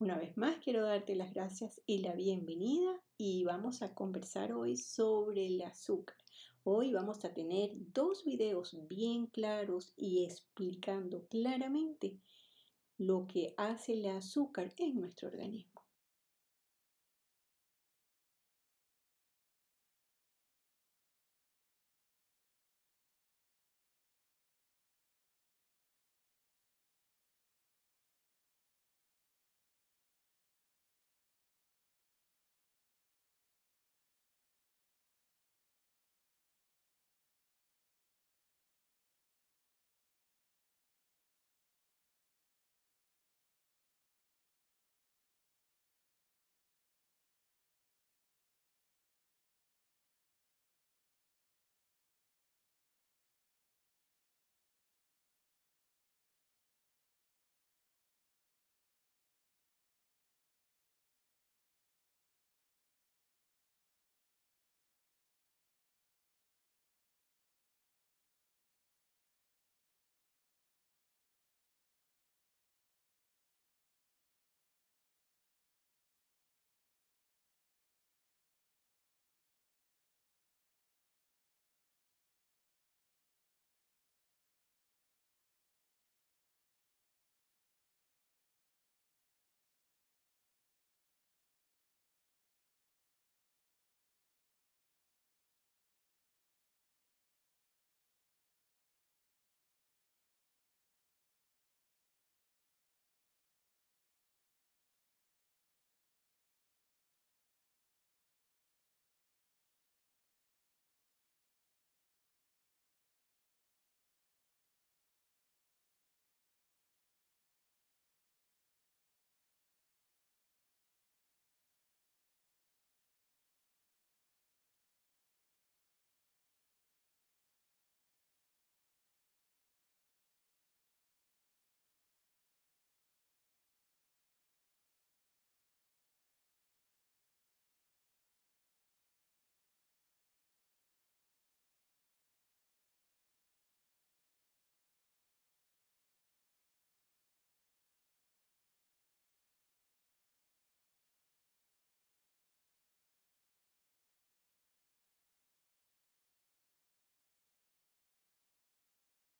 Una vez más quiero darte las gracias y la bienvenida y vamos a conversar hoy sobre el azúcar. Hoy vamos a tener dos videos bien claros y explicando claramente lo que hace el azúcar en nuestro organismo.